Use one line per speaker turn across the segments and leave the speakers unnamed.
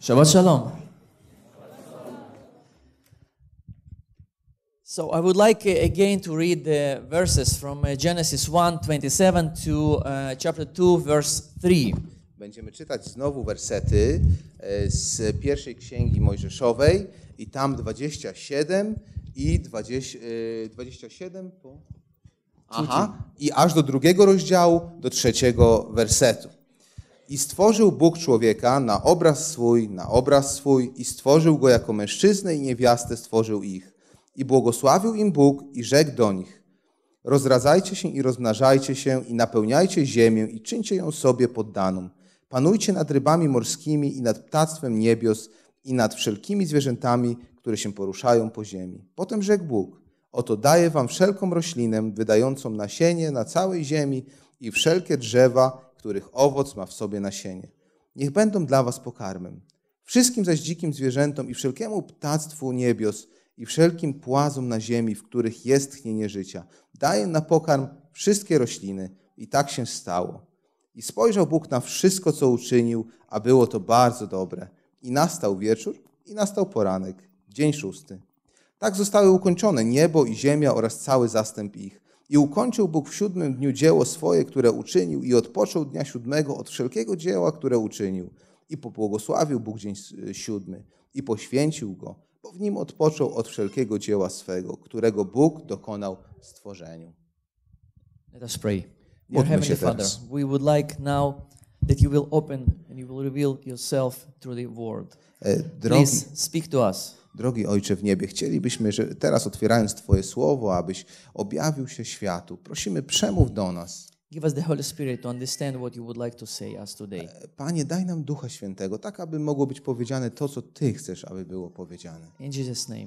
Shabbat Shalom. So I would like uh, again to read the verses from uh, Genesis 1 27 to uh, chapter 2 verse 3.
Będziemy czytać znowu wersety e, z pierwszej księgi Mojżeszowej i tam 27 i 20, 27 e, po... Aha, i aż do drugiego rozdziału, do trzeciego wersetu. I stworzył Bóg człowieka na obraz swój, na obraz swój, i stworzył go jako mężczyznę i niewiastę stworzył ich. I błogosławił im Bóg i rzekł do nich: Rozradzajcie się i rozmnażajcie się, i napełniajcie ziemię, i czyńcie ją sobie poddaną. Panujcie nad rybami morskimi i nad ptactwem niebios, i nad wszelkimi zwierzętami, które się poruszają po ziemi. Potem rzekł Bóg: Oto daję wam wszelką roślinę wydającą nasienie na całej ziemi i wszelkie drzewa których owoc ma w sobie nasienie. Niech będą dla was pokarmem. Wszystkim zaś dzikim zwierzętom i wszelkiemu ptactwu niebios i wszelkim płazom na ziemi, w których jest tchnienie życia, daję na pokarm wszystkie rośliny. I tak się stało. I spojrzał Bóg na wszystko, co uczynił, a było to bardzo dobre. I nastał wieczór, i nastał poranek, dzień szósty. Tak zostały ukończone niebo i ziemia oraz cały zastęp ich. I ukończył Bóg w siódmym dniu dzieło swoje, które uczynił, i odpoczął dnia siódmego od wszelkiego dzieła, które uczynił. I popłogosławił Bóg dzień e, siódmy i poświęcił go, bo w nim odpoczął od wszelkiego dzieła swego, którego Bóg dokonał w stworzeniu.
Let us pray. Dear Heavenly Father, we would like now that you will open and you will reveal yourself through the word. E, drogi, Please speak to
us. Drogi Ojcze w niebie, chcielibyśmy, że teraz otwierając Twoje słowo, abyś objawił się światu. Prosimy, przemów do nas.
Give us the Holy Spirit to understand what you would like to say us today.
Panie, daj nam Ducha Świętego, tak aby mogło być powiedziane to, co Ty chcesz, aby było
powiedziane. In Jesus name.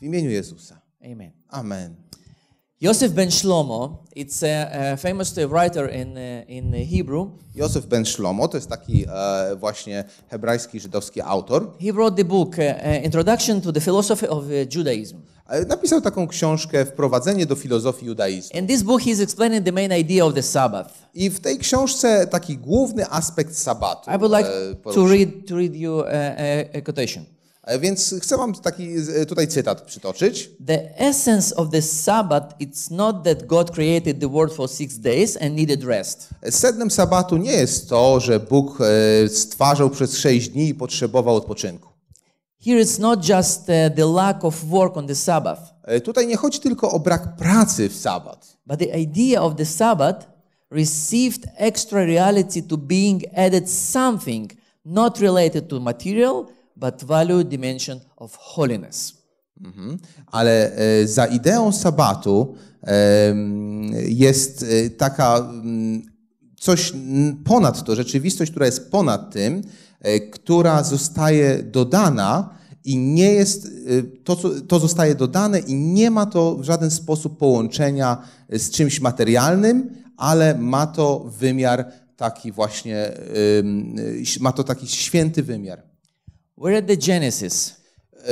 W imieniu Jezusa. Amen. Amen. Yosef ben Shlomo, it's a, a famous writer in, uh, in Hebrew.
Joseph ben Shlomo to jest taki e, właśnie hebrajski żydowski autor. He wrote the book uh, Introduction to the Philosophy of e, Judaism. Napisał taką książkę Wprowadzenie do filozofii judaizmu. In this book he is explaining the main idea of the Sabbath. I w tej książce taki główny aspekt sabatu. I would like e, to read to read you a, a quotation. E, więc chcę
wam taki e, tutaj cytat przytoczyć. The essence of the Sabbath it's not that God created the world for six days and needed rest. Sednem sabatu nie jest to,
że Bóg e, stwarzał przez sześć dni i potrzebował odpoczynku.
Here it's not just the lack of work on the Sabbath. Tutaj nie chodzi tylko o brak pracy w sabat. But the idea of the Sabbath received extra reality to being added something not related to material but value dimension of holiness. Mhm.
Ale e, za ideą sabatu e, jest e, taka m, mm, coś ponad to, rzeczywistość, która jest ponad tym, e, która zostaje dodana i nie jest, e, to, to zostaje dodane i nie ma to w żaden sposób połączenia z czymś materialnym, ale ma to wymiar taki właśnie, e, ma to taki święty wymiar. We're at the Genesis. E,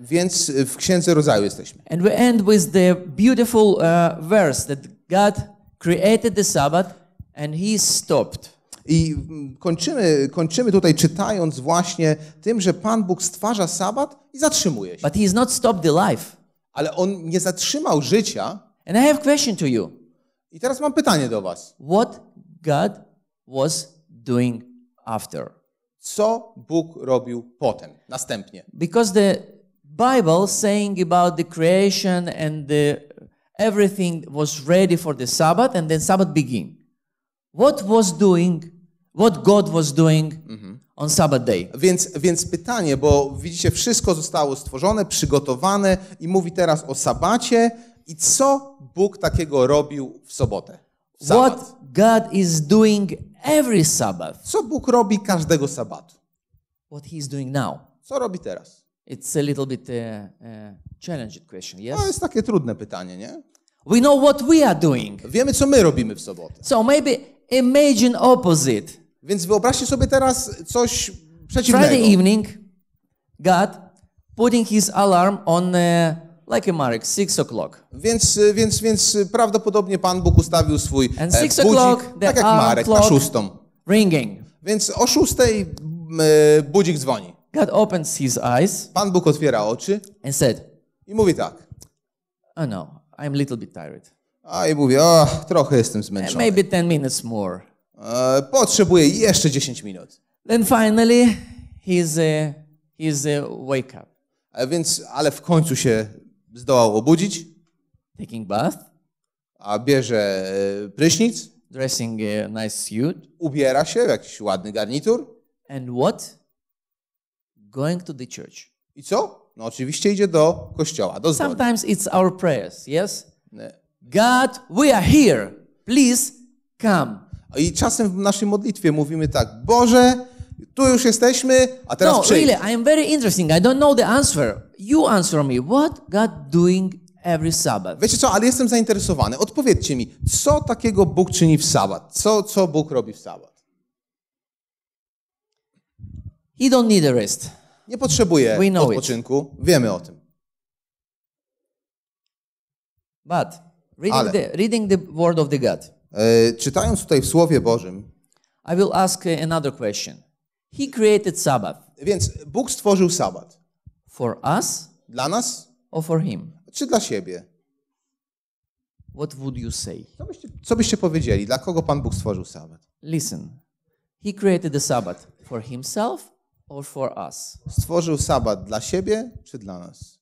więc w Księdze Rodzaju jesteśmy.
And we end with the beautiful uh, verse that God created the Sabbath and he stopped. I
kończymy, kończymy tutaj czytając właśnie tym, że Pan Bóg stwarza Sabbat i zatrzymuje się. But he has not stopped the life. Ale on nie zatrzymał życia. And I have question to you. I teraz mam pytanie do was. What God was doing
after? co
Bóg robił potem, następnie.
Because the Bible saying about the creation and the everything was ready for the Sabbath and then Sabbath begin. What was doing, what
God was doing mhm. on Sabbath day. Więc, więc pytanie, bo widzicie, wszystko zostało stworzone, przygotowane i mówi teraz o Sabacie i co Bóg takiego robił w sobotę. W What God is doing every Sabbath. Co Bóg robi każdego sabatu. What he is doing now. Co robi teraz? It's a little
bit uh, uh, challenging question, yes? To jest takie trudne pytanie, nie? We know what we are doing. Wiemy, co my robimy w sobotę. So maybe imagine opposite. Więc wyobraźcie sobie teraz coś przeciwnego. Friday evening, God putting his alarm on uh, Like Marek, six o'clock. Więc, y, więc, więc y,
prawdopodobnie Pan Bóg ustawił swój And e, six budzik, tak jak Marek, na szóstą. Ringing. Więc o szóstej e, budzik dzwoni. God opens his eyes. Pan Bóg otwiera oczy. And said. I mówi tak. Oh no, I'm a little bit tired. A i mówi, trochę jestem zmęczony. maybe 10 minutes more. E, potrzebuję jeszcze 10 minut.
Then finally, he's, uh, he's uh, wake up.
A więc, ale w końcu się zdołał obudzić. Taking bath. A bierze e, prysznic. Dressing a nice suit. Ubiera się w jakiś ładny garnitur. And what? Going to the church. I co? No oczywiście idzie do kościoła, do zboru. Sometimes it's our prayers, yes? God, we are here. Please come. I czasem w naszej modlitwie mówimy tak: Boże, tu już jesteśmy, a teraz no, przyjdź. Really, I am very interesting. I don't know the answer. You answer me. What God doing every Sabbath? Wiecie co, ale jestem zainteresowany. Odpowiedzcie mi, co takiego Bóg czyni w Sabbat? Co, co Bóg robi w Sabbat? He don't need a rest. Nie potrzebuje We odpoczynku. It. Wiemy o tym.
But reading, ale, the,
reading the word of the God. E, czytając tutaj w Słowie Bożym,
I will ask uh,
another question. He created Sabbath. Więc Bóg stworzył sabat. For us? Dla nas? Or for him? Czy dla siebie? What would you say? Co byście, co byście powiedzieli? Dla kogo Pan Bóg stworzył sabat? Listen. He created the Sabbath for himself or for us? Stworzył sabat dla siebie czy dla nas?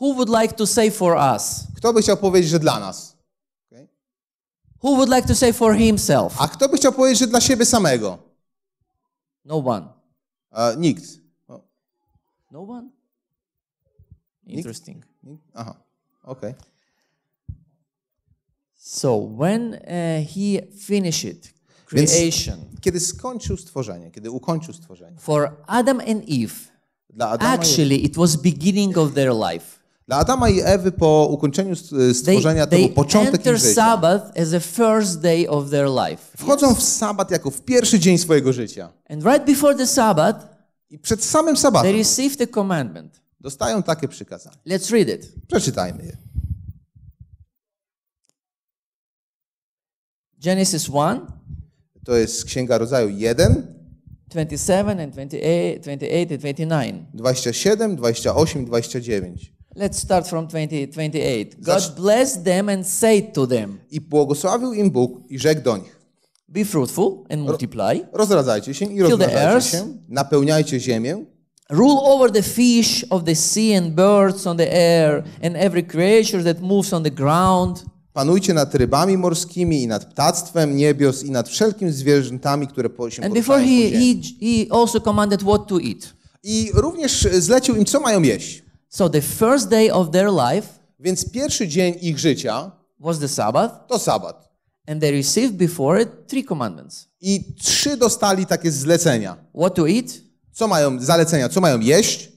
Who would like to say for us? Kto by chciał powiedzieć, że dla nas? Okay. Who would like to say for himself? A kto by chciał powiedzieć, że dla siebie samego? No one. E, nikt. O.
No one? Interesting. Nikt? Aha, Okay. So when uh, he finished creation.
Więc kiedy skończył stworzenie, kiedy ukończył stworzenie. For Adam and Eve. Dla Adama Actually, i... it was beginning of their life. Dla Adama i Ewy po ukończeniu e, stworzenia they, to początek ich życia.
Sabbath as the first day of their life. Wchodzą w sabat jako w pierwszy dzień swojego życia. And right before the Sabbath, I przed samym sabatem they
commandment. dostają takie przykazanie. Let's read it. Przeczytajmy je.
Genesis 1.
To jest Księga Rodzaju 1.
27 and 28, 28 29.
27, 28, 29.
Let's start from 20, 28. God blessed them
and said to them. I błogosławił im Bóg i rzekł do nich. Be fruitful and multiply.
Rozradzajcie się i rozmnażajcie się, napełniajcie ziemię. Rule over the fish of the sea and birds on the air and every creature that moves on the ground.
Panujcie nad rybami morskimi i nad ptactwem niebios i nad wszelkim zwierzętami, które po się And
before he, he, he also commanded what to eat. I również zlecił im, co mają jeść. So the first day of their life Więc pierwszy dzień ich życia was the Sabbath. to sabbat, And they received before it three commandments. I
trzy dostali takie zlecenia. What to eat? Co mają zalecenia? Co mają jeść?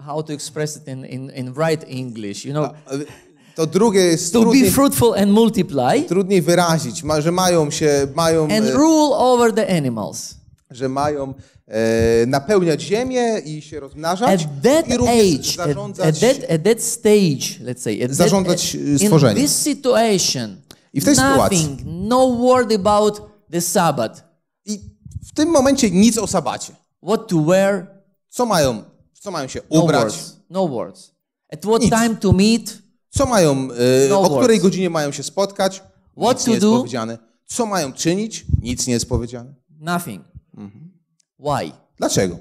How to express it in, in, in right English, you know. Y, to drugie jest to trudniej, be fruitful and
multiply. Trudniej wyrazić, że mają się mają And y, rule over the animals że mają e, napełniać ziemię i się rozmnażać at that i również age, zarządzać, at,
that, at that stage, let's say, zarządzać that, e, e, stworzeniem. In this situation, I w tej nothing, sytuacji no word about the Sabbath. I w
tym momencie nic o sabacie. What to wear? Co mają, co mają się no ubrać? No words. No words. At what nic. time to meet? Co mają, e, no o words. której godzinie mają się spotkać? What nic to nie do? powiedziane. Co mają czynić? Nic nie jest powiedziane.
Nothing. Why? Dlaczego?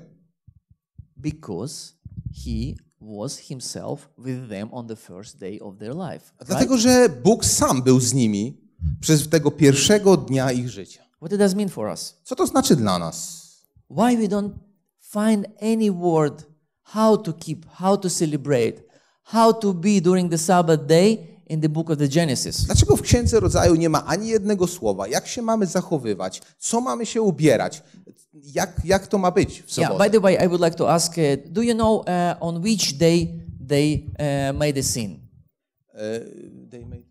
Because he was himself with them on the first day of their life. Right? Dlatego,
że Bóg sam był z nimi przez tego pierwszego dnia ich życia. What does mean for us? Co to znaczy dla
nas? Why we don't find any word how to keep, how to celebrate, how to be during the Sabbath day in the book of the Genesis? Dlaczego w
Księdze Rodzaju nie ma ani jednego słowa? Jak się mamy zachowywać? Co mamy się ubierać? Jak, jak to ma być w sobotę? Yeah, by
the way, I would like to ask, uh, do you know uh, on which day they uh, made a sin? E, they made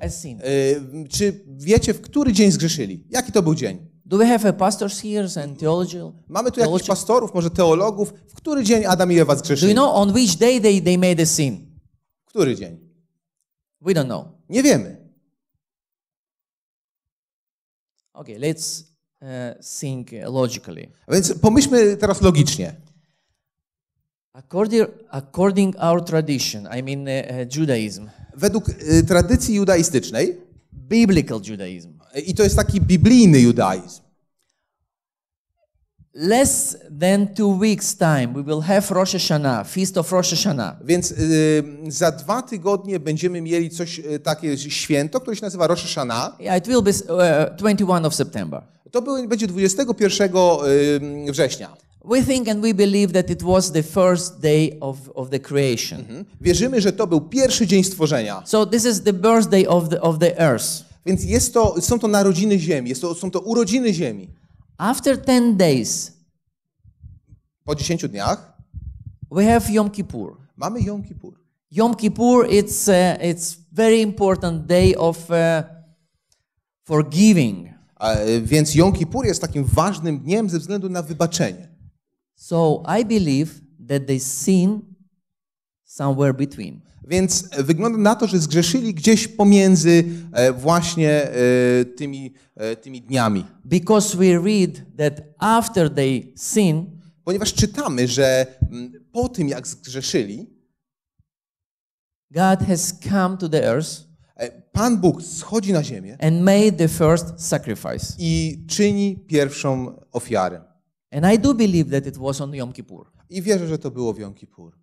a sin. E, czy wiecie, w który dzień zgrzeszyli? Jaki to był dzień? Do we have a pastors here
and theological? Mamy tu jakichś pastorów, może teologów. W który dzień Adam i Ewa zgrzeszyli? Do you know on which day
they, they made a sin? który dzień? We don't know. Nie wiemy. Okay, let's uh, think logically. A więc pomyślmy teraz logicznie. According, according our tradition, I mean uh, Judaism. Według y, tradycji judaistycznej, biblical Judaism. I to jest taki biblijny judaizm. Less than two weeks time we will have Rosh Hashanah, feast of Rosh Hashanah.
Więc y, za dwa tygodnie będziemy mieli coś y, takie święto, które się
nazywa Rosh Hashanah. Yeah, it will be uh, 21 e, of September.
To będzie 21 y, września.
We think and we believe that it was the first day of, of the creation. Mhm. Wierzymy, że to był pierwszy dzień stworzenia. So this is the birthday of the, of the
earth. Więc jest to, są to narodziny ziemi, jest to, są to urodziny ziemi. After 10
days. Po 10 dniach. We have Yom Kippur. Mamy Yom Kippur. Yom Kippur it's uh, it's very important day of uh,
forgiving. A, więc Yom Kippur jest takim ważnym dniem ze względu na wybaczenie. So I believe that they sin somewhere between. Więc wygląda na to, że zgrzeszyli gdzieś pomiędzy e, właśnie e, tymi, e, tymi dniami. Because we read that after they sin, ponieważ czytamy, że mm, po tym jak zgrzeszyli, God has come to the earth. Pan Bóg schodzi na ziemię and made the first sacrifice. i czyni pierwszą ofiarę.
And I do believe that it was on Yom Kippur. I wierzę, że to było w Yom Kippur.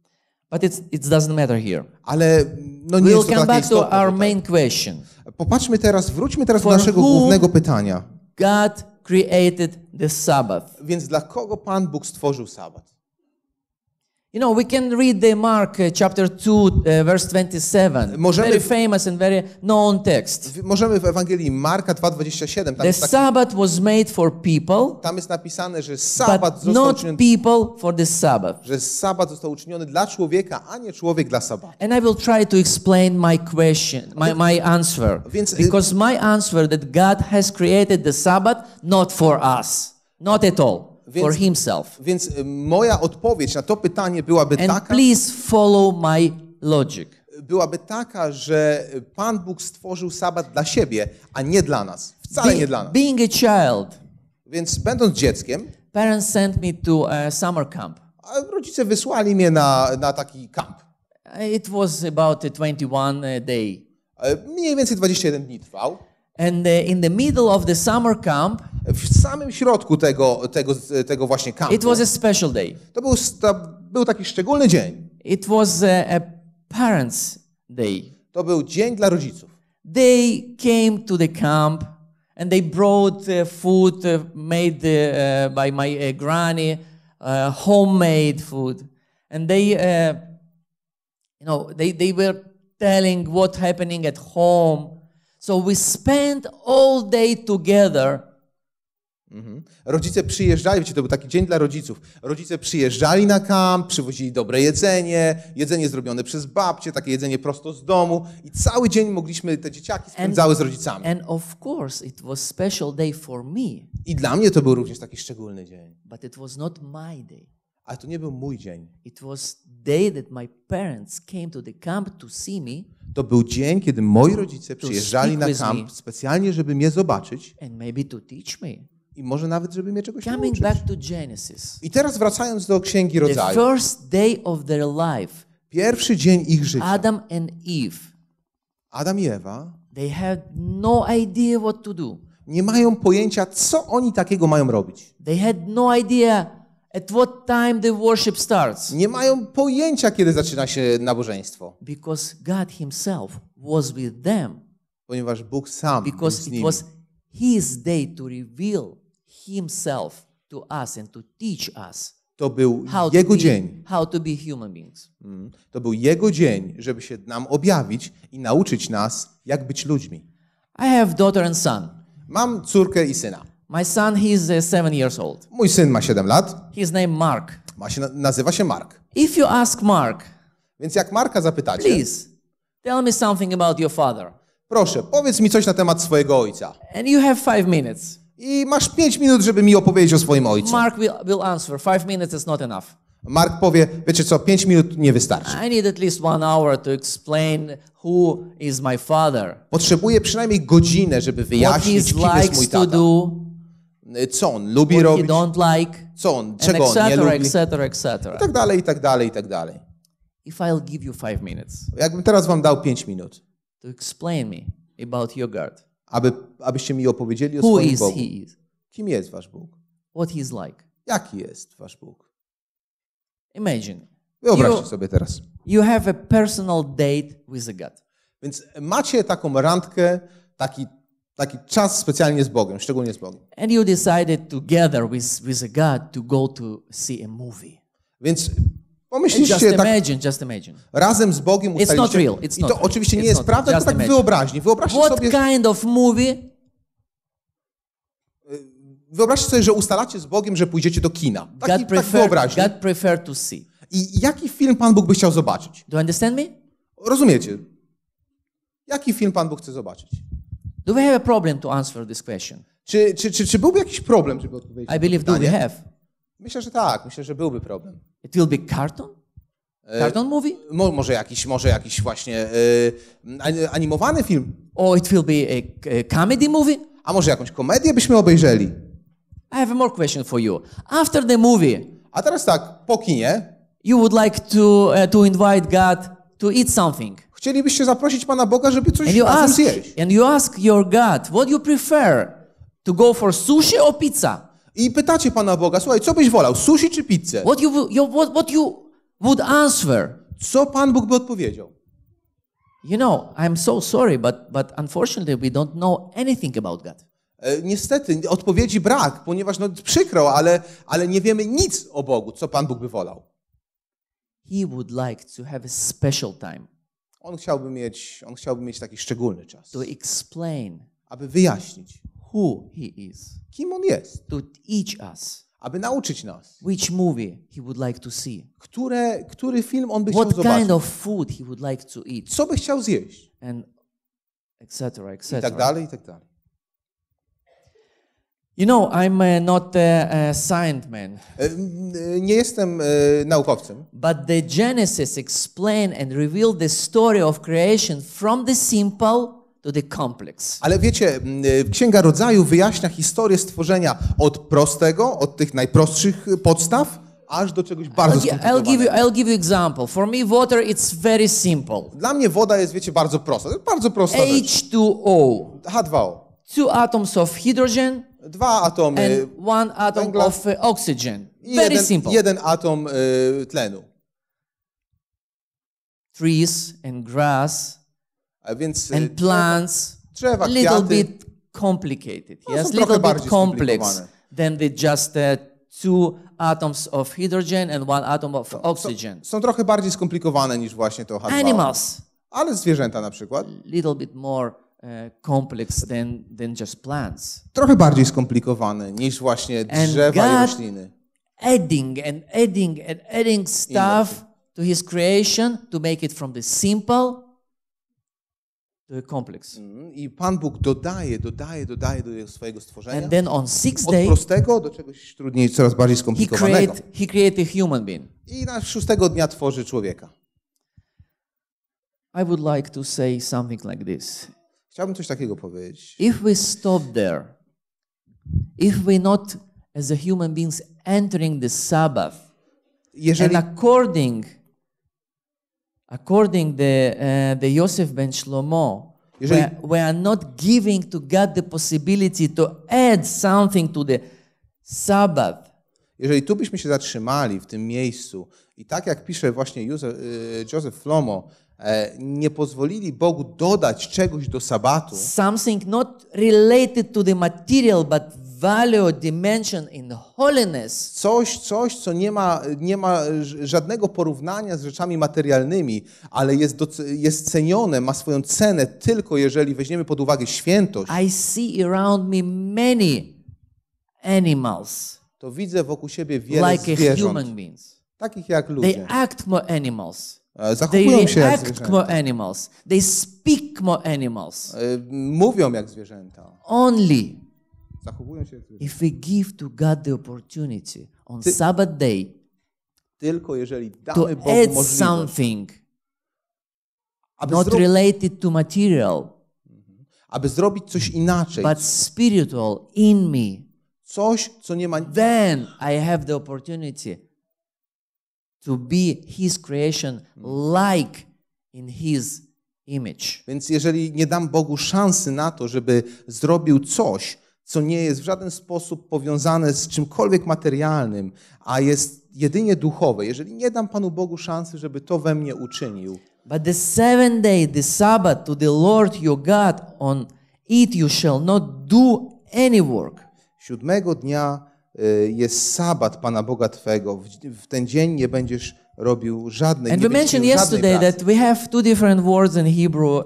But it doesn't matter here. Ale no nie we'll jest to come back to our tutaj. main question. Popatrzmy teraz, wróćmy teraz For do naszego głównego pytania. God created the Sabbath.
Więc dla kogo Pan Bóg stworzył sabat?
You know, we can read the Mark uh, chapter 2 uh, verse 27. Możemy very famous and very known text. W, możemy w Ewangelii Marka 2:27 tam The jest Sabbath was made for people. Tam jest napisane, że sabat został not
uczyniony people for the Sabbath. że sabbat został uczyniony dla człowieka, a nie człowiek dla sabatu.
And I will try to explain my question, my my answer. Więc- because my answer that God has created the Sabbath not for us. Not at all. więc, for himself.
Więc y, moja odpowiedź na to pytanie byłaby And taka.
please follow my logic.
Byłaby taka, że Pan Bóg stworzył sabat dla siebie, a nie dla nas. Wcale Be, nie dla nas. Being a child. Więc będąc dzieckiem.
Parents sent me to a summer camp. Rodzice wysłali mnie na, na taki kamp. It was about 21 uh, day. E, mniej więcej 21 dni trwał. And uh, in the middle of the summer camp, w samym środku tego, tego,
tego właśnie kampu, it was a special day. To był, to był taki szczególny dzień. It was
a, a parents day. To był dzień dla rodziców. They came to the camp and they brought uh, food uh, made by my granny, homemade food, and they, you know, they they were telling what happening at home. So we spent all day together. Mhm. Rodzice przyjeżdżali,
wiecie, to był taki dzień dla rodziców. Rodzice przyjeżdżali na kamp, przywozili dobre jedzenie, jedzenie zrobione przez babcię, takie jedzenie prosto z domu i cały dzień mogliśmy, te dzieciaki spędzały z
rodzicami. And of course it was special day for me. I dla mnie to był również taki szczególny dzień. But it was not my day. Ale to nie był mój dzień. It was day that my parents came to the camp to see me.
To był dzień, kiedy moi rodzice przyjeżdżali na kamp specjalnie, żeby mnie zobaczyć. And maybe to teach
me. I może nawet, żeby mnie czegoś Coming nauczyć. Back to Genesis,
I teraz wracając do Księgi Rodzaju. The first day of their life, pierwszy dzień ich życia. Adam and Eve. Adam i Ewa. They no idea what to do. Nie mają pojęcia, co oni takiego mają robić. They had
no idea At what time the worship starts? Nie mają pojęcia, kiedy zaczyna się nabożeństwo. Because God himself was with them. Ponieważ Bóg sam Because był z nimi. it was his day to reveal himself to us and to teach us.
To był how Jego to be, dzień.
How to be human beings. Mm.
To był Jego dzień, żeby się nam objawić i nauczyć nas, jak być ludźmi. I have daughter and son. Mam córkę i syna. My son, he's uh, seven years old. Mój syn ma 7 lat. His name Mark. Ma się, nazywa się Mark. If you ask Mark, Więc jak Marka zapytacie, please tell me something about your father. proszę, powiedz mi coś na temat swojego ojca. And
you have five minutes.
I masz 5 minut, żeby mi opowiedzieć o swoim ojcu.
Mark will, will answer. Five minutes is not enough. Mark powie, wiecie co, 5 minut nie wystarczy. I need at least one hour to explain who is my father,
Potrzebuję przynajmniej godzinę, żeby wyjaśnić, kim jest likes mój to do, Y, co on lubi robić, like, co on, czego on cetera, nie lubi, etc., etc. i
tak dalej, i tak dalej, i tak dalej. If I'll give you five minutes, Jakbym teraz wam dał
pięć minut,
to explain me about your
God. Aby, abyście mi opowiedzieli o Who swoim is Bogu. He is? Kim jest wasz Bóg? What he is like. Jaki jest wasz Bóg? Imagine. Wyobraźcie you, sobie teraz. You have a personal date with a God. Więc macie taką randkę,
taki taki czas specjalnie z Bogiem, szczególnie z Bogiem. And you decided together with with God to go to see a movie. Więc pomyślcie tak imagine, just imagine. razem z Bogiem ustaliliście. It's not real. It's I to real. oczywiście nie jest prawda, to tak imagine. wyobraźni. Wyobraźcie What sobie kind
of movie? Y, wyobraźcie sobie, że ustalacie z Bogiem, że pójdziecie do kina. Taki, God tak prefer, tak God prefer to see. I jaki film Pan Bóg by chciał zobaczyć? Do you understand me? Rozumiecie? Jaki film Pan Bóg chce zobaczyć? Do we have a problem to answer this question? Czy, czy, czy, czy byłby jakiś problem, żeby odpowiedzieć? I believe do we have. Myślę, że tak. Myślę, że byłby problem. It will be cartoon? E, cartoon movie? Mo, może jakiś, może jakiś właśnie e, animowany film. Or it will be a, a comedy movie? A może jakąś komedię byśmy obejrzeli? I have a more question for you.
After the movie. A teraz tak, po kinie. You would like to uh, to invite God to eat something.
Chcielibyście zaprosić Pana Boga, żeby
coś and you ask, zjeść. And you ask your God, what you prefer? To go for sushi or pizza? I pytacie Pana Boga, słuchaj, co byś wolał, sushi czy pizzę? What you, you, what, what you would answer? Co Pan Bóg by odpowiedział? You know, I'm so sorry, but, but unfortunately we don't
know anything about God. E, niestety, odpowiedzi brak, ponieważ no przykro, ale, ale nie wiemy nic o Bogu, co Pan Bóg by wolał.
He would like to have a special time.
On chciałby mieć, on chciałby mieć taki szczególny czas.
To explain, aby wyjaśnić, who he
is, kim on jest, to
teach
us, aby
nauczyć nas, which movie he would like to see,
które, który film on by what chciał kind of
food he would like to eat, co by chciał zjeść, and etc. etc. i tak dalej, i tak dalej. You know, I'm uh, not uh, a, a scientist. E, e, nie jestem e, naukowcem. But the Genesis explain and reveal the story of creation from the simple to the complex.
Ale wiecie, e, Księga Rodzaju wyjaśnia historię stworzenia od prostego, od tych najprostszych podstaw, aż do czegoś bardzo skomplikowanego.
I'll give you, I'll give you example. For me water
it's very simple. Dla mnie woda jest, wiecie, bardzo prosta. Bardzo prosta H2O. H2O. Two atoms of hydrogen dwa atomy
one atom węgla of uh,
oxygen. I jeden, jeden atom y, tlenu.
Trees and grass A więc, y, and plants, drzewa, a little bit complicated. No, yes, little bit complex than the just uh, two atoms of hydrogen and one atom of no, oxygen. Są, są, trochę bardziej skomplikowane
niż właśnie to H2. Animals. Ale zwierzęta na przykład. Little bit more E, complex
than, than just plants. Trochę bardziej skomplikowany niż właśnie drzewa and i rośliny. Adding and adding and adding stuff to his creation to make it from the simple to the complex. Mm, I Pan Bóg
dodaje, dodaje, dodaje do swojego stworzenia. And then on day, od prostego do
czegoś trudniej, coraz
bardziej skomplikowanego. He create, he create a human being. I na szóstego dnia tworzy człowieka.
I would like to say something like this.
Chciałbym coś takiego powiedzieć.
If we stop there, if we not as a human beings entering the Sabbath, Jeżeli... and according according the uh, the Joseph ben Shlomo, Jeżeli... we, we are not giving to God the possibility to add something to the Sabbath.
Jeżeli tu byśmy się zatrzymali w tym miejscu i tak jak pisze właśnie Józef, y, Joseph
Flomo, E, nie pozwolili Bogu dodać czegoś do sabatu. Something not related to the material but value dimension in holiness.
Coś coś co nie ma, nie ma żadnego porównania z rzeczami materialnymi, ale jest do, jest cenione, ma swoją cenę tylko jeżeli weźmiemy pod uwagę świętość.
I see around me many animals. To widzę wokół siebie wiele like zwierząt. Human
beings. Takich jak ludzie. They
act more animals Zachowują they się jak zwierzęta. More animals. They speak more animals. Mówią jak
zwierzęta.
Only zachowują się jak zwierzęta. If we give to God the opportunity on Ty, Sabbath day
tylko jeżeli damy to Bogu add możliwość, something
not related to material, mhm. aby zrobić coś inaczej, but spiritual in me, coś co nie ma, then I have the opportunity to be his creation like
in his image. Więc jeżeli nie dam Bogu szansy na to, żeby zrobił coś, co nie jest w żaden sposób powiązane z czymkolwiek materialnym, a jest jedynie duchowe, jeżeli nie dam Panu Bogu szansy, żeby to we mnie uczynił.
But the seventh day, the Sabbath, to the Lord your God, on it you shall not do any work. Siódmego dnia Y, jest
sabat Pana Boga Twego. W ten dzień nie będziesz robił żadnej And we mentioned yesterday
that we have two different words in Hebrew uh, uh,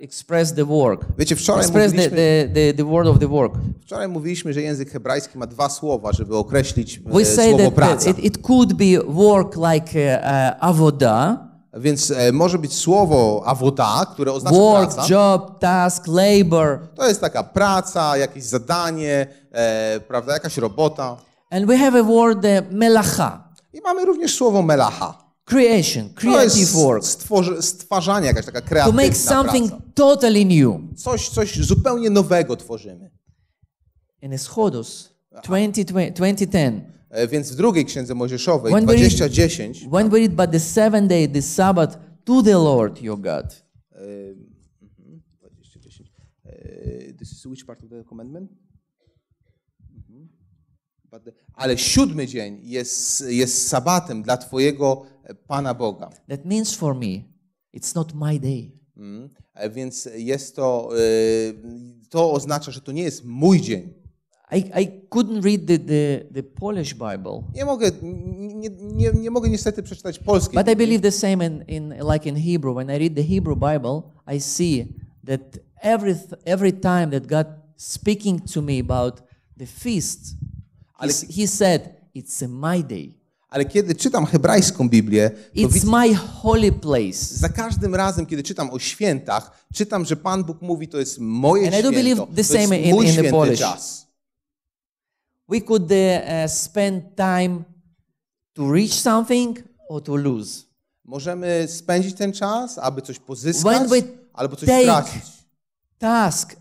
express the work. Wiecie, wczoraj express the, the, the, word of the work. Wczoraj mówiliśmy, że
język hebrajski ma dwa słowa, żeby określić we e, słowo say that, praca. It,
it could be work like uh, avoda.
Więc e, może być słowo awoda, które oznacza Work, praca. job, task, labor. To jest taka praca, jakieś zadanie, e, prawda, jakaś robota. And
we have a word e, melacha. I mamy również słowo melacha. Creation, creative work.
Stworzy, stwarzanie, jakaś taka kreatywna To make something praca. totally new. Coś, coś zupełnie nowego tworzymy. In Eschodos
2010
E, więc w drugiej księdze Mojżeszowej 20:10
When we read but the seventh day the Sabbath to the Lord your God.
E, mhm, e, this is which part of the commandment? Mhm. Ale siódmy dzień jest, jest sabatem dla Twojego Pana Boga.
That means for me, it's not my day.
Mm, więc jest to, to oznacza, że to nie jest mój dzień. I, I couldn't read the, the, the Polish
Bible. Nie mogę, nie,
nie, nie mogę niestety przeczytać
polskiej. But I believe the same in, in like in Hebrew. When I read the Hebrew Bible, I see that every every time that God speaking to me about the feast, Ale... he said, "It's my day."
Ale kiedy czytam hebrajską Biblię, to It's
my holy
place. Za każdym razem, kiedy czytam o świętach, czytam, że Pan Bóg mówi, to jest moje And święto, I do believe the same in, in the Polish. czas
we could uh, uh, spend time to reach something or to lose. Możemy
spędzić ten czas, aby coś pozyskać albo coś stracić. Task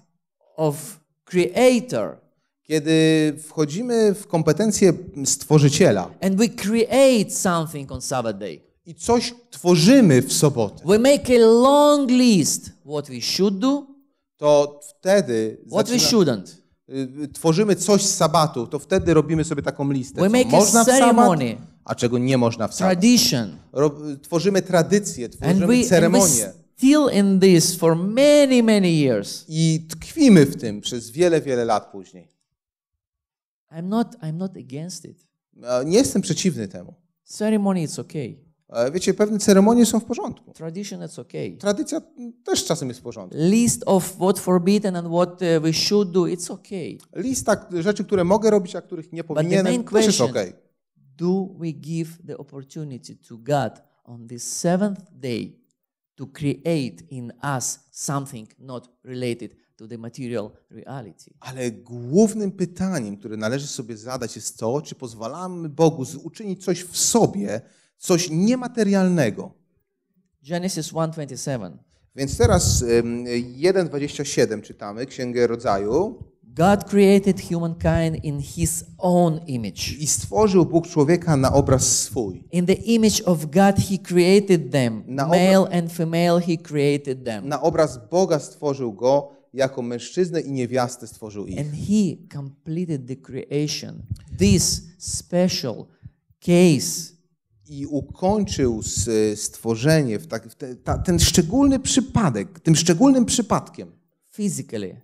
of creator. Kiedy wchodzimy w kompetencje stworzyciela.
And we create something on Sabbath day. I coś tworzymy
w sobotę.
We make a long list what we should do. To
wtedy what zaczyna... we shouldn't Y, y, tworzymy coś z sabatu, to wtedy robimy sobie taką
listę, We można w sabat, a
czego nie można w sabat. Rob, y, tworzymy tradycje, tworzymy ceremonię.
Still in this for many, many years. I
tkwimy w tym przez wiele, wiele lat później.
I'm not, I'm not against
it. Nie jestem przeciwny temu. Ceremony it's okay. E, wiecie, pewne ceremonie są w
porządku. Tradition it's okay. Tradycja też czasem jest w porządku. List of what forbidden and what e, we should do, it's okay. Lista rzeczy, które mogę robić, a których nie powinienem, też jest okay. Do we give the opportunity to God on this seventh day to create in us something not related to the material reality.
Ale głównym pytaniem, które należy sobie zadać jest to, czy pozwalamy Bogu uczynić coś w sobie, coś niematerialnego.
Genesis 1:27.
Więc teraz 1:27 czytamy Księgę Rodzaju.
God created humankind in his own image. I stworzył Bóg człowieka na obraz swój. In the image of God he created them. Na male and female he created them.
Na obraz Boga stworzył go jako mężczyznę i niewiastę stworzył ich. And he
completed the creation. This special
case i ukończył e, stworzenie, w tak, w te, ta, ten szczególny przypadek, tym szczególnym przypadkiem. Physically,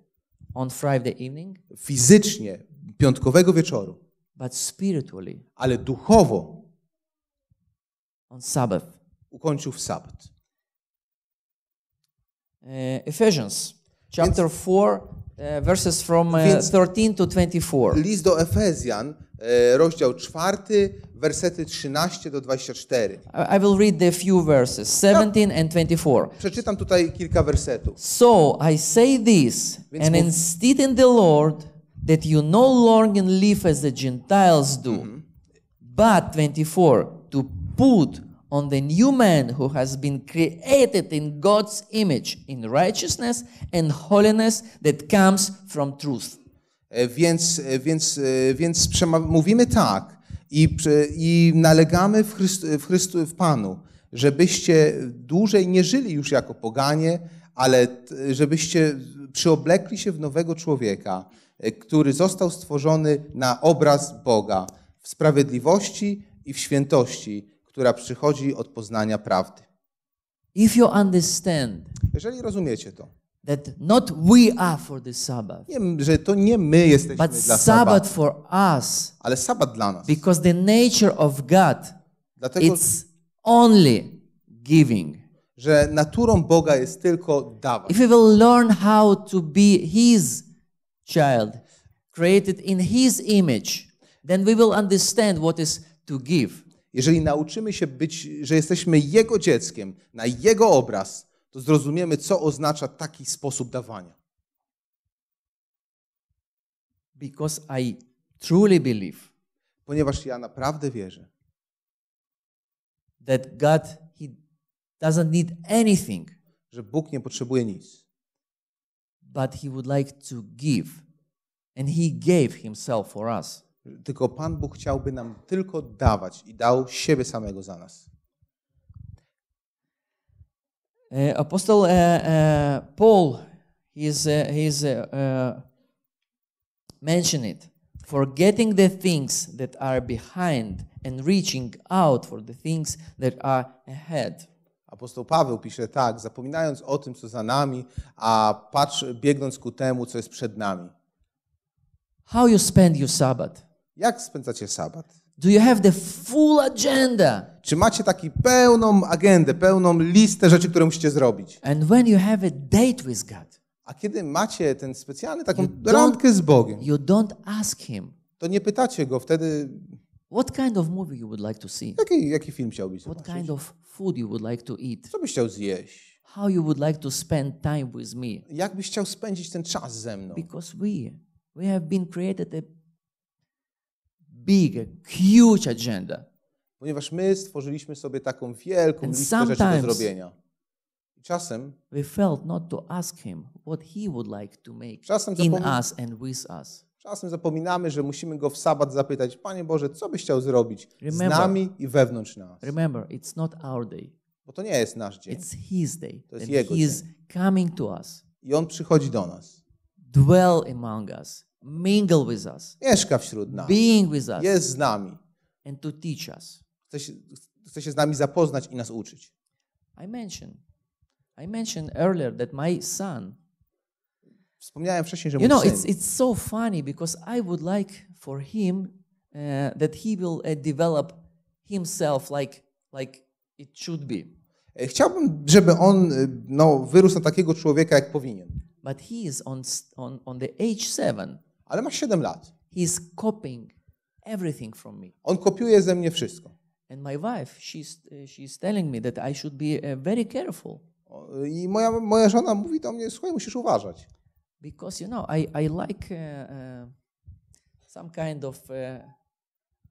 on Friday evening. Fizycznie, piątkowego wieczoru. But spiritually.
Ale duchowo. On Sabbath. Ukończył w sabat. E, Ephesians, chapter 4, Uh, verses from uh, Więc 13 to 24.
List do Efezjan, uh, rozdział 4, wersety 13 do 24.
I will read the few verses, 17 and 24.
Przeczytam tutaj kilka wersetów.
So I say this, Więc and instead in the Lord, that you no longer live as the Gentiles do, mm -hmm. but 24, to put on the new man who has been created in God's image, in righteousness and holiness that comes from truth. E, więc, e, więc, e, więc mówimy tak
i, i nalegamy w, Chryst, w, Chryst, w Panu, żebyście dłużej nie żyli już jako poganie, ale żebyście przyoblekli się w nowego człowieka, który został stworzony na obraz Boga w sprawiedliwości i w świętości która przychodzi od poznania prawdy.
If you understand, jeżeli rozumiecie to, that not we are for the Sabbath, nie, że to nie my jesteśmy but dla Sabbath for us, ale Sabbat dla nas, because the nature of God, dlatego, it's only giving że naturą Boga jest tylko dawać. If we will learn how to be his child created in his image, then we will
understand what is to give. Jeżeli nauczymy się być, że jesteśmy Jego dzieckiem, na Jego obraz, to zrozumiemy, co oznacza taki sposób dawania. Because I truly believe, ponieważ ja naprawdę wierzę, that God he
doesn't need anything, że Bóg nie potrzebuje nic. But he would like to give and he gave himself for us. Tylko Pan Bóg chciałby
nam tylko dawać i dał siebie samego za nas.
E, Apostol uh, e, uh, e, Paul, is uh, mentioned it. Forgetting the things that are behind and reaching out for the things that are ahead. Apostol Paweł
pisze tak, zapominając o tym, co za nami, a patrz, biegnąc ku temu, co jest przed nami. How you
spend your Sabbath?
Jak spędzacie sabat? Do you have the full agenda? Czy macie taki pełną agendę, pełną listę rzeczy, które musicie zrobić? And when you have a date with God, a kiedy macie ten specjalny taką randkę z Bogiem, you don't ask him. To nie pytacie go wtedy.
What kind of movie you would like to see? Jaki, jaki film chciałbyś zobaczyć? What kind of food you would like to eat? Co byś chciał zjeść? How you would like to spend time with me? Jak byś chciał spędzić ten czas ze mną? Because we we have been created a big, huge agenda.
Ponieważ my stworzyliśmy sobie taką wielką And listę rzeczy do zrobienia.
Czasem we felt not to ask him what he would like to make in us and with us.
Czasem zapominamy, że musimy go w sabat zapytać, Panie Boże, co byś chciał zrobić remember, z nami i wewnątrz nas.
Remember, it's not our day. Bo to nie jest nasz dzień. It's his day. To jest and jego he dzień. Is coming to us. I on przychodzi do nas. Dwell among us mingle with us, mieszka wśród nas, being with us, jest z nami. And to teach us. Chce się, chce się z nami zapoznać i nas uczyć. I mentioned, I mentioned earlier that my son. Wspomniałem
wcześniej, że you know, It's, it's
so funny because I would like for him uh, that he will uh, develop himself like like it should be. E,
chciałbym, żeby on e, no, wyrósł na takiego człowieka, jak powinien.
But he is on on on the age seven. Ale ma 7 lat. He's copying everything from me. On kopiuje ze mnie wszystko. And my wife, she's, she's telling me that I should be uh, very careful. I moja, moja żona mówi do mnie, słuchaj, musisz uważać. Because you know, I, I like uh, uh some kind of uh,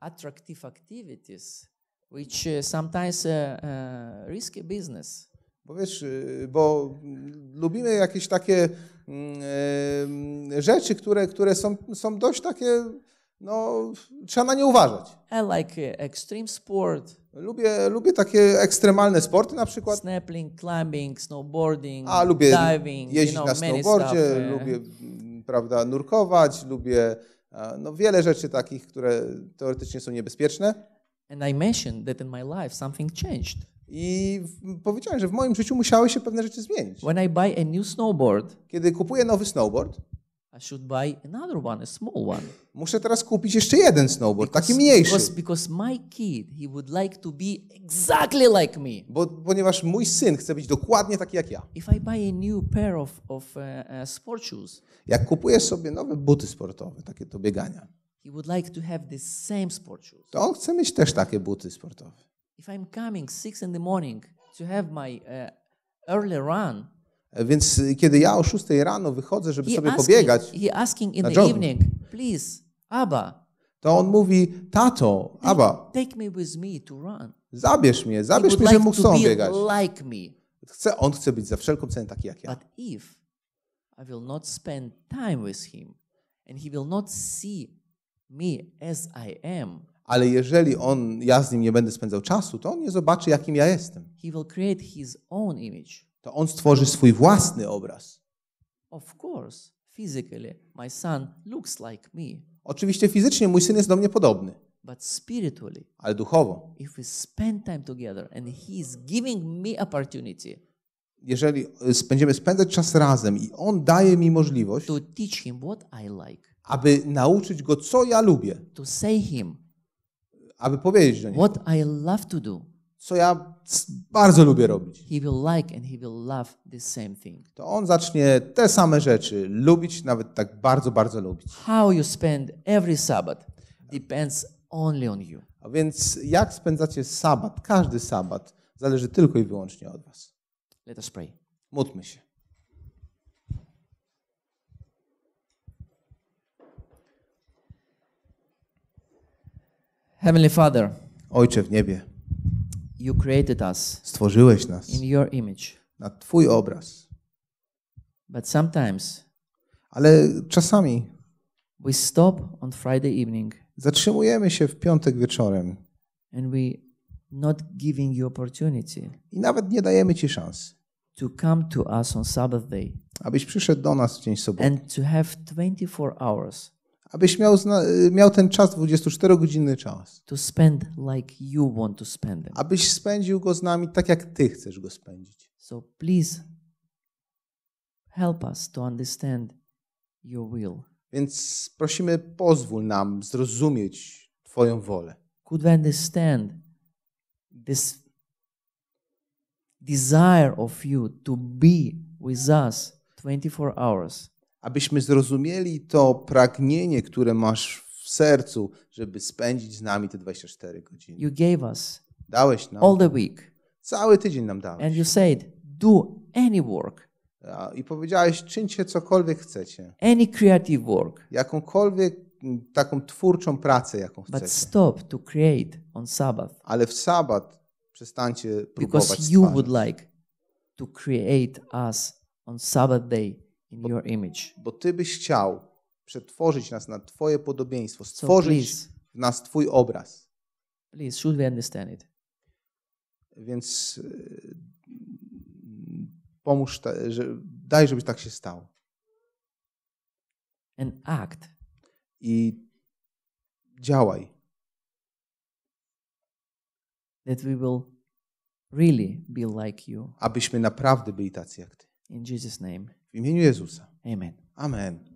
attractive activities, which uh, sometimes uh, risky business. Bo wiesz, y, bo mm, lubimy jakieś takie mm,
e, rzeczy, które, które są, są dość takie, no, trzeba na nie uważać.
I like e, extreme sport.
Lubię, lubię takie ekstremalne sporty na przykład.
Snapping, climbing, snowboarding, A, lubię diving, jeździć you know, na snowboardzie, stuff. lubię
mm, prawda, nurkować, lubię no, wiele rzeczy takich, które teoretycznie są niebezpieczne.
And I mentioned that in my life something changed. I powiedziałem,
że w moim życiu musiały się pewne rzeczy zmienić. When I buy a new snowboard, kiedy kupuję nowy snowboard, I
should buy another one, a small
one. Muszę teraz kupić jeszcze jeden snowboard, because, taki mniejszy. Because,
because my kid, he would like to be exactly like me. Bo ponieważ mój syn
chce być dokładnie taki jak ja.
If I buy a new pair of, of uh, uh sport shoes.
Jak kupuję sobie nowe buty sportowe, takie do biegania.
He would like to have the same sport shoes. To on chce mieć
też takie buty sportowe.
If I'm coming six in the morning to have my uh, early run,
e, więc e, kiedy ja o 6 rano wychodzę, żeby sobie asking, pobiegać, he asking in na the evening,
please, Abba,
to on mówi, tato, Abba,
take me with me to run. zabierz mnie, zabierz mnie, like żebym mógł sobie biegać. Like me.
Chce, on chce być za wszelką cenę taki jak ja. But
if I will not spend time with him and he will not see me as I am,
ale jeżeli on, ja z nim nie będę spędzał czasu, to on nie zobaczy, jakim ja jestem.
He will create his own image. To on
stworzy swój własny obraz.
Of course, physically, my son looks like me.
Oczywiście fizycznie mój syn jest do mnie podobny.
But spiritually,
ale duchowo.
If we spend time together and he is giving me opportunity.
Jeżeli y, będziemy spędzać czas razem i on daje mi możliwość, to teach him what I like. aby nauczyć go, co ja lubię. To say him aby powiedzieć do niego, what I love to do, co ja bardzo lubię robić,
he will like and he will love the same thing.
to on zacznie te same rzeczy lubić, nawet tak bardzo, bardzo lubić.
How you spend every Sabbath depends only
on you. A więc jak spędzacie sabat, każdy sabat, zależy tylko i wyłącznie od
was. Let us pray. Módlmy się. Heavenly Father,
Ojcze w niebie,
you created us stworzyłeś nas in your image. na Twój obraz. But sometimes Ale czasami we stop on Friday evening zatrzymujemy się w piątek wieczorem and we not giving you opportunity i nawet nie dajemy Ci szans, to come to us on Sabbath day abyś przyszedł do nas w dzień soboty and to
have 24 hours abyś miał, y, miał ten czas, 24-godzinny czas.
To spend like you want to spend it. Abyś spędził go z nami tak, jak Ty chcesz go spędzić. So please help us to understand
your will. Więc prosimy, pozwól nam zrozumieć Twoją wolę.
Could we understand this desire of you to be with us 24 hours? abyśmy
zrozumieli to pragnienie, które masz w sercu, żeby spędzić z nami te 24 godziny. You gave us dałeś nam all the week. Cały tydzień nam dałeś. And you said, do any work. I powiedziałeś, czyńcie cokolwiek chcecie. Any creative work. Jakąkolwiek taką twórczą pracę, jaką chcecie. But stop to
create on Sabbath. Ale w sabat przestańcie
próbować Because you stwarzać.
would like to create us on Sabbath day in bo, your image. Bo Ty byś
chciał przetworzyć nas na Twoje podobieństwo, stworzyć so w nas Twój obraz. Please, should we understand it? Więc e, pomóż, te, że, daj, żeby tak się stało.
An act. I działaj. That we will really be like you.
Abyśmy naprawdę byli tacy jak Ty.
In Jesus name.
W imieniu Jezusa. Amen. Amen.